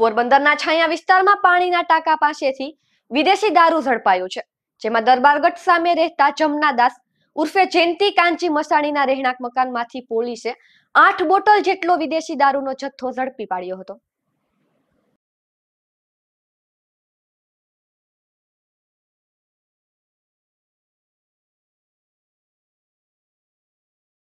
પોરબંદરના છાયા વિસ્તારમાં પાણીના ટાંકા પાસેથી વિદેશી દારૂ ઝડપાયો છે જેમાં દરબારગઢ સામે રહેતા જમનાદાસ ઉર્ફે જયંતિ કાંચી મસાણીના રહેણાંક મકાનમાંથી પોલીસે આઠ બોટલ જેટલો વિદેશી દારૂનો જથ્થો ઝડપી પાડ્યો હતો